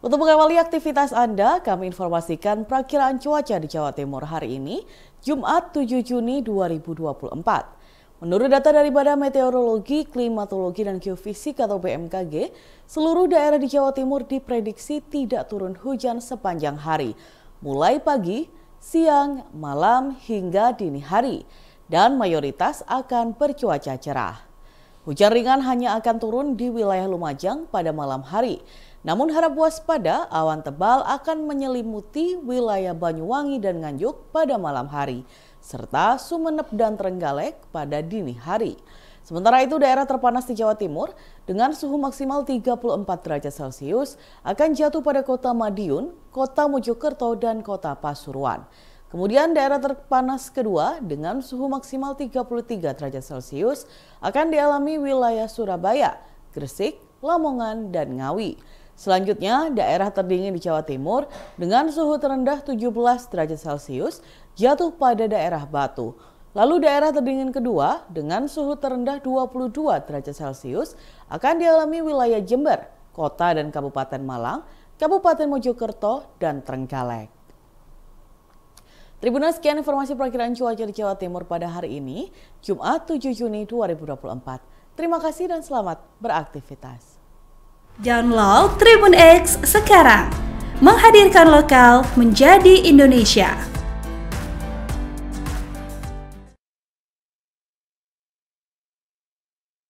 Untuk mengawali aktivitas Anda, kami informasikan perakiraan cuaca di Jawa Timur hari ini, Jumat 7 Juni 2024. Menurut data dari Badan Meteorologi, Klimatologi, dan Geofisika atau BMKG, seluruh daerah di Jawa Timur diprediksi tidak turun hujan sepanjang hari, mulai pagi, siang, malam, hingga dini hari, dan mayoritas akan bercuaca cerah. Hujan ringan hanya akan turun di wilayah Lumajang pada malam hari. Namun harap waspada, awan tebal akan menyelimuti wilayah Banyuwangi dan Nganjuk pada malam hari, serta Sumeneb dan Trenggalek pada dini hari. Sementara itu daerah terpanas di Jawa Timur dengan suhu maksimal 34 derajat Celcius akan jatuh pada kota Madiun, kota Mojokerto, dan kota Pasuruan. Kemudian daerah terpanas kedua dengan suhu maksimal 33 derajat Celcius akan dialami wilayah Surabaya, Gresik, Lamongan, dan Ngawi. Selanjutnya, daerah terdingin di Jawa Timur dengan suhu terendah 17 derajat Celcius jatuh pada daerah Batu. Lalu daerah terdingin kedua dengan suhu terendah 22 derajat Celcius akan dialami wilayah Jember, Kota dan Kabupaten Malang, Kabupaten Mojokerto, dan Trenggalek. Tribunal sekian informasi perakhiran cuaca di Jawa Timur pada hari ini, Jumat 7 Juni 2024. Terima kasih dan selamat beraktivitas. Download Tribun X sekarang. Menghadirkan lokal menjadi Indonesia.